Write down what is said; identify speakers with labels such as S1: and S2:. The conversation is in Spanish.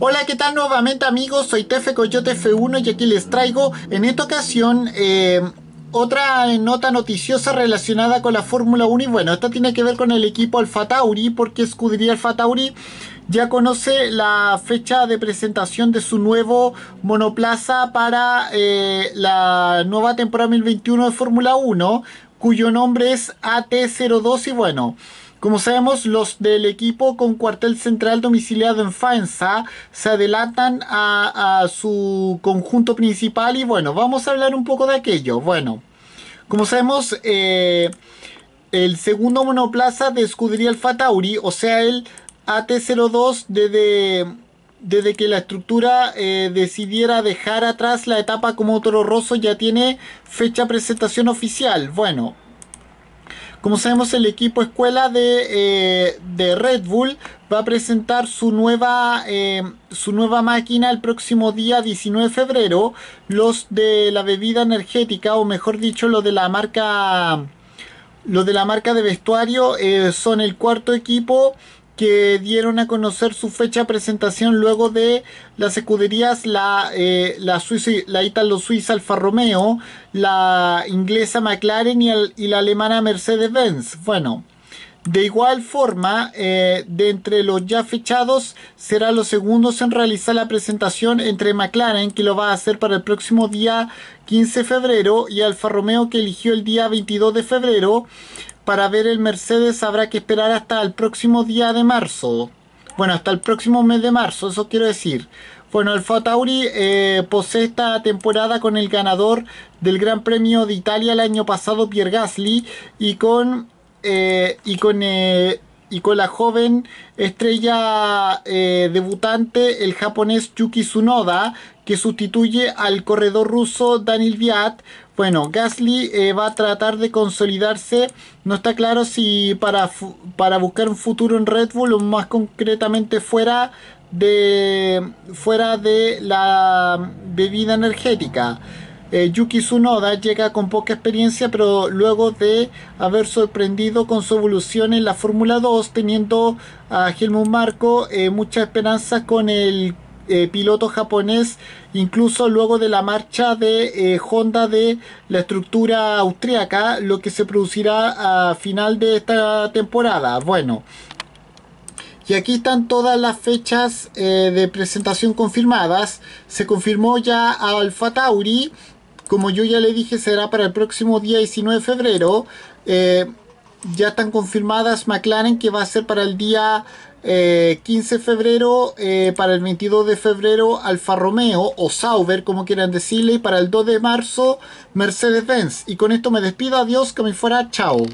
S1: Hola, ¿qué tal nuevamente amigos? Soy Tefe Coyote F1 y aquí les traigo en esta ocasión eh, otra nota noticiosa relacionada con la Fórmula 1 y bueno, esta tiene que ver con el equipo Alfa Tauri porque escudería Alfa Tauri ya conoce la fecha de presentación de su nuevo monoplaza para eh, la nueva temporada 2021 de Fórmula 1 cuyo nombre es AT02 y bueno... Como sabemos, los del equipo con cuartel central domiciliado en Faenza se adelantan a, su conjunto principal y bueno, vamos a hablar un poco de aquello. Bueno, como sabemos, eh, el segundo monoplaza de el Alfa Tauri, o sea, el AT02 desde, desde que la estructura eh, decidiera dejar atrás la etapa como Toro Rosso ya tiene fecha presentación oficial. Bueno, como sabemos, el equipo escuela eh, de, Red Bull va a presentar su nueva, eh, su nueva máquina el próximo día 19 de febrero. Los de la bebida energética, o mejor dicho, los de la marca... Los de la marca de vestuario eh, son el cuarto equipo que dieron a conocer su fecha de presentación luego de las escuderías la, eh, la, Suiza, la Italo-Suiza Alfa Romeo, la inglesa McLaren y la alemana Mercedes-Benz. Bueno, de igual forma, eh, de entre los ya fechados, será los segundos en realizar la presentación entre McLaren, que lo va a hacer para el próximo día 15 de febrero, y Alfa Romeo, que eligió el día 22 de febrero. Para ver el Mercedes habrá que esperar hasta el próximo día de marzo. Bueno, hasta el próximo mes de marzo, eso quiero decir. Bueno, Alfa Tauri eh, posee esta temporada con el ganador del Gran Premio de Italia el año pasado, Pierre Gasly, y con eh, y con eh, y con la joven estrella eh, debutante, el japonés Yuki Tsunoda, que sustituye al corredor ruso Daniel Viat. Bueno, Gasly va a tratar de consolidarse. No está claro si para, buscar un futuro en Red Bull o más concretamente fuera de, fuera de la bebida energética. Eh, Yuki Tsunoda llega con poca experiencia, pero luego de haber sorprendido con su evolución en la Fórmula 2, teniendo a Helmut Marco eh, muchas esperanzas con el eh, piloto japonés, incluso luego de la marcha de Honda de la estructura austríaca... lo que se producirá a final de esta temporada. Bueno. Y aquí están todas las fechas de presentación confirmadas. Se confirmó ya a Alfa Tauri, como yo ya le dije, será para el próximo día 19 de febrero. Eh, ya están confirmadas McLaren que va a ser para el día 15 eh, de febrero, eh, para el 22 de febrero Alfa Romeo o Sauber, como quieran decirle, y para el 2 de marzo Mercedes-Benz. Y con esto me despido, adiós, que me fuera, chao.